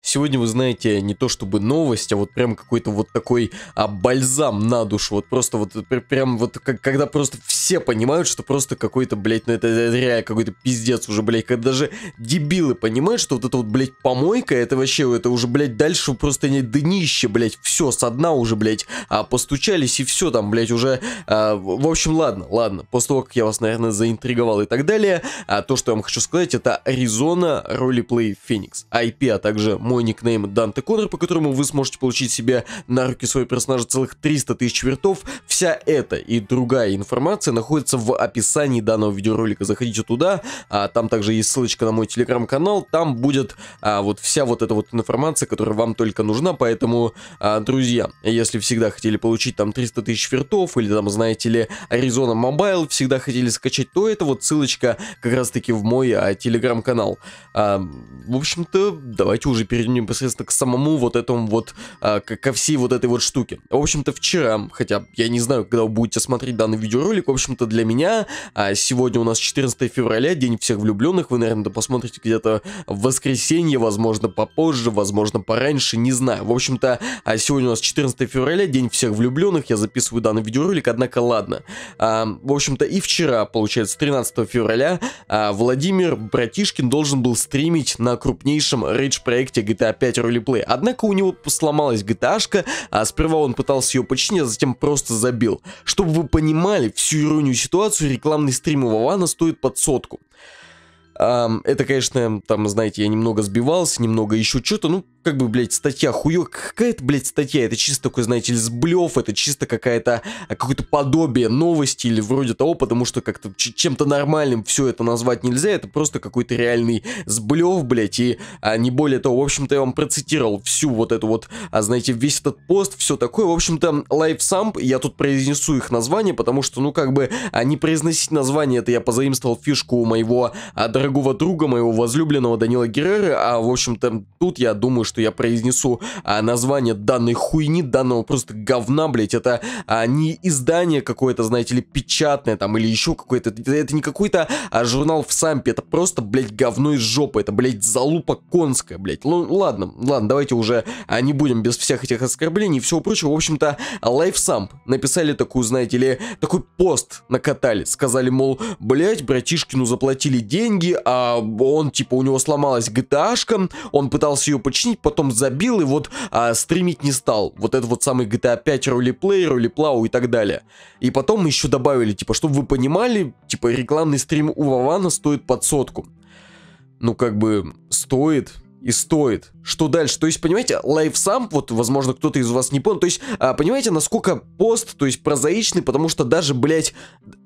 Сегодня вы знаете не то чтобы новость, а вот прям какой-то вот такой а, бальзам на душу. Вот просто вот э, пр прям вот как, когда просто все понимают, что просто какой-то, блядь, ну это, это реально какой-то пиздец уже, блядь. Когда даже дебилы понимают, что вот это вот, блядь, помойка, это вообще, это уже, блядь, дальше просто не днище, блядь, все, со дна уже, блядь, а, постучались и все там, блядь, уже, а, в общем, ладно, ладно. После того, как я вас, наверное, заинтриговал и так далее, а, то, что я вам хочу сказать, это Arizona Roleplay Phoenix, IP, а также мой никнейм Данте Коннор, по которому вы сможете получить себе на руки своего персонажа целых 300 тысяч вертов. Вся эта и другая информация находится в описании данного видеоролика. Заходите туда, а, там также есть ссылочка на мой телеграм-канал, там будет а, вот вся вот эта вот информация, которая вам только нужна, поэтому, а, друзья, если всегда хотели получить там 300 тысяч вертов или там, знаете ли, Arizona Mobile, всегда хотели скачать, то это вот ссылочка как раз-таки в мой а, телеграм-канал. А, в общем-то, давайте уже перейдем перейдем непосредственно к самому вот этому вот, а, ко всей вот этой вот штуке. В общем-то, вчера, хотя я не знаю, когда вы будете смотреть данный видеоролик, в общем-то, для меня а, сегодня у нас 14 февраля, День всех влюбленных, вы, наверное, это посмотрите где-то в воскресенье, возможно, попозже, возможно, пораньше, не знаю. В общем-то, а сегодня у нас 14 февраля, День всех влюбленных, я записываю данный видеоролик, однако ладно. А, в общем-то, и вчера, получается, 13 февраля, а, Владимир Братишкин должен был стримить на крупнейшем рейдж-проекте GTA 5 ролеплей. Однако у него сломалась GTA-шка, а сперва он пытался ее починить, а затем просто забил. Чтобы вы понимали всю иронию ситуацию, рекламный стрим у Вавана стоит под сотку. Это, конечно, там, знаете, я немного сбивался, немного еще что-то, ну, как бы, блядь, статья хуёк, какая-то, блядь, статья, это чисто такой, знаете ли, сблев, это чисто какая-то, а, какое-то подобие новости или вроде того, потому что как-то чем-то нормальным все это назвать нельзя, это просто какой-то реальный сблев, блядь, и а, не более того, в общем-то, я вам процитировал всю вот эту вот, а, знаете, весь этот пост, все такое, в общем-то, лайфсамп, я тут произнесу их название, потому что, ну, как бы, а, не произносить название, это я позаимствовал фишку моего а, дорогого друга, моего возлюбленного Данила Геррера, а, в общем-то, тут я думаю, что что я произнесу а, название данной хуйни, данного просто говна, блять, это а, не издание какое-то, знаете ли, печатное там или еще какое-то, это, это не какой-то а, журнал в Сампе, это просто, блять, говно из жопы, это, блять, залупа конская, блять. Ну, ладно, ладно, давайте уже а, не будем без всех этих оскорблений и всего прочего. В общем-то, Лайфсамп написали такую, знаете ли, такой пост накатали, сказали, мол, блять, братишкину заплатили деньги, а он, типа, у него сломалась gta он пытался ее починить, забить, потом забил и вот а, стримить не стал. Вот это вот самый GTA 5 ролеплей, ролеплау и так далее. И потом еще добавили, типа, чтобы вы понимали, типа рекламный стрим у Вавана стоит под сотку. Ну как бы стоит, и стоит. Что дальше? То есть, понимаете, лайф сам, вот, возможно, кто-то из вас не понял. То есть, а, понимаете, насколько пост, то есть, прозаичный, потому что даже, блядь,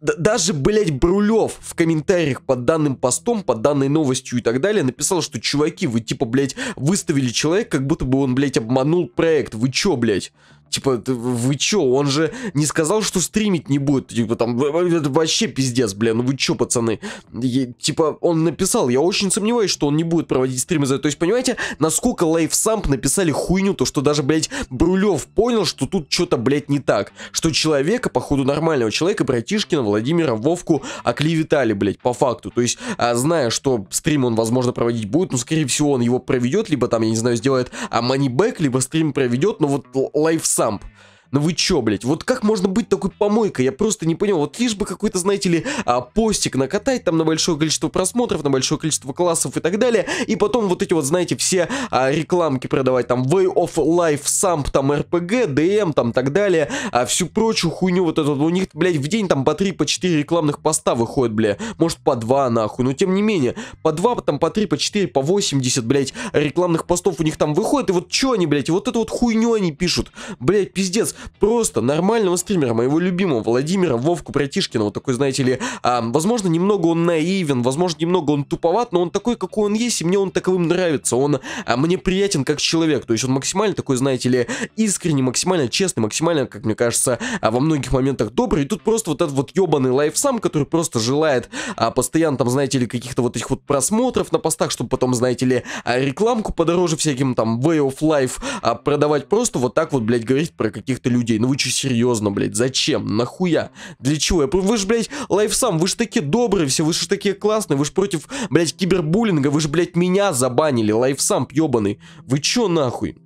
даже, блядь, Брулев в комментариях под данным постом, под данной новостью и так далее написал, что, чуваки, вы, типа, блядь, выставили человека, как будто бы он, блядь, обманул проект. Вы чё, блядь? Типа, вы чё, он же не сказал, что стримить не будет. Типа, там, это вообще пиздец, бля, ну вы чё, пацаны? Я, типа, он написал, я очень сомневаюсь, что он не будет проводить стримы за это. То есть, понимаете, насколько Лайфсамп написали хуйню, то что даже, блядь, Брулев понял, что тут что-то, блядь, не так. Что человека, походу, нормального человека, братишкина, Владимира, Вовку оклеветали, блядь, по факту. То есть, а, зная, что стрим он, возможно, проводить будет, но, ну, скорее всего, он его проведет, либо там, я не знаю, сделает а манибэк, либо стрим проведет, но вот Лайфсамп Самп – ну вы чё, блядь, вот как можно быть такой помойкой? Я просто не понял. Вот лишь бы какой-то, знаете ли, а, постик накатать там на большое количество просмотров, на большое количество классов и так далее. И потом вот эти вот, знаете, все а, рекламки продавать. Там Way of Life, Samp, там RPG, DM, эм, там так далее. А, всю прочую хуйню вот эту. У них, блядь, в день там по 3, по 4 рекламных поста выходит, блядь. Может по 2 нахуй. Но тем не менее, по 2, там по 3, по 4, по 80, блядь, рекламных постов у них там выходит. И вот чё они, блядь, вот эту вот хуйню они пишут. Блядь, пиздец просто нормального стримера, моего любимого Владимира Вовку Братишкина, вот такой, знаете ли, а, возможно, немного он наивен, возможно, немного он туповат, но он такой, какой он есть, и мне он таковым нравится, он а, мне приятен как человек, то есть он максимально такой, знаете ли, искренний, максимально честный, максимально, как мне кажется, а, во многих моментах добрый, и тут просто вот этот вот ебаный лайф сам, который просто желает а, постоянно там, знаете ли, каких-то вот этих вот просмотров на постах, чтобы потом, знаете ли, а, рекламку подороже всяким там Way of Life а, продавать, просто вот так вот, блядь, говорить про каких-то людей. Ну вы че серьезно, блядь? Зачем? Нахуя? Для чего? Я, вы же, блядь, лайф сам, вы же такие добрые все, вы же такие классные, вы же против, блядь, кибербуллинга, вы же, блядь, меня забанили, лайф сам, ёбаный. Вы че, нахуй?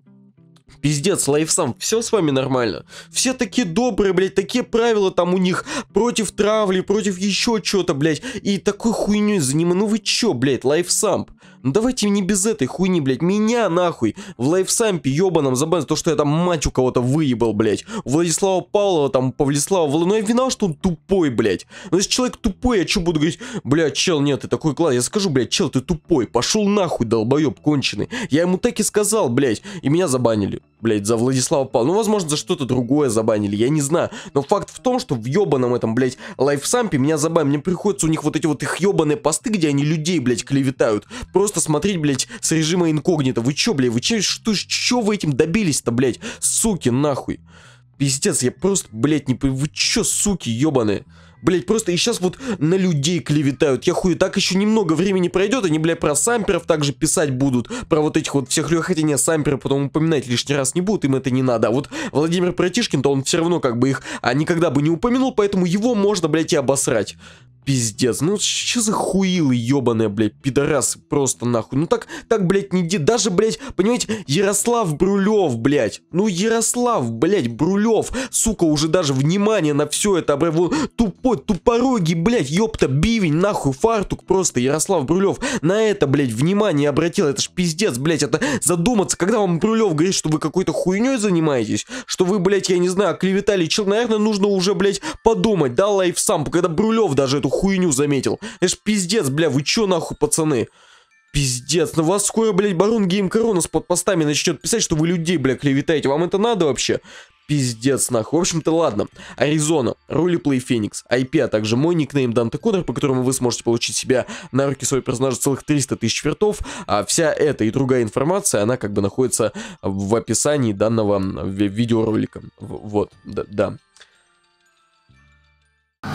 Пиздец, лайфсам, все с вами нормально. Все такие добрые, блядь, такие правила там у них против травли, против еще чего-то, блядь. И такой хуйней занимаюсь. Ну вы че, блядь, лайфсамп? «Ну давайте не без этой хуйни, блядь. Меня нахуй в лайфсампе ебаном забанят то, что я там мать у кого-то выебал, блядь. Владислава Павлова, там, Павлислава Волы. Ну я вина, что он тупой, блядь. Но ну если человек тупой, я что буду говорить? Бля, чел, нет, ты такой класс. Я скажу, блядь, чел, ты тупой. Пошел нахуй, долбоеб конченый. Я ему так и сказал, блядь. И меня забанили, блять, за Владислава Павлова. Ну, возможно, за что-то другое забанили, я не знаю. Но факт в том, что в ебаном этом, блять, лайфсампе меня забанили. Мне приходится у них вот эти вот их ебаные посты, где они людей, блять, клеветают просто смотреть, блядь, с режима инкогнито. Вы чё, блядь, вы чё, что, чё вы этим добились-то, блядь? Суки, нахуй. Пиздец, я просто, блядь, не... Вы чё, суки, ёбаные? Блять, просто и сейчас вот на людей клеветают. Я хую. так еще немного времени пройдет, они, блядь, про самперов также писать будут. Про вот этих вот всех лег, хотя не потом упоминать лишний раз не будут, им это не надо. А вот Владимир Протишкин, то он все равно как бы их а, никогда бы не упомянул, поэтому его можно, блядь, и обосрать пиздец. Ну, что за хуилы ебаные, блядь, пидорасы просто нахуй. Ну так, так, блядь, не де... Даже, блядь, понимаете, Ярослав Брулев, блядь. Ну, Ярослав, блядь, Брулев, сука, уже даже внимание на все это обрывал. Тупой, тупорогий, блядь, ёпта, бивень, нахуй, фартук просто, Ярослав Брулев. На это, блядь, внимание обратил. Это ж пиздец, блядь, это задуматься, когда вам Брулев говорит, что вы какой-то хуйней занимаетесь, что вы, блядь, я не знаю, клеветали чел, наверное, нужно уже, блядь, подумать, да, лайф сам, когда Брулев даже эту хуйню заметил. Это ж пиздец, бля, вы чё нахуй, пацаны? Пиздец, на ну вас скоро, блядь, барон Гейм Коронас под постами начнет писать, что вы людей, бля, клеветаете. Вам это надо вообще? Пиздец, нахуй. В общем-то, ладно. Аризона, Ролиплей Феникс, IP, а также мой никнейм Данте Коннор, по которому вы сможете получить себя на руки своего персонажа целых 300 тысяч вертов. А вся эта и другая информация, она как бы находится в описании данного видеоролика. В вот, да. да.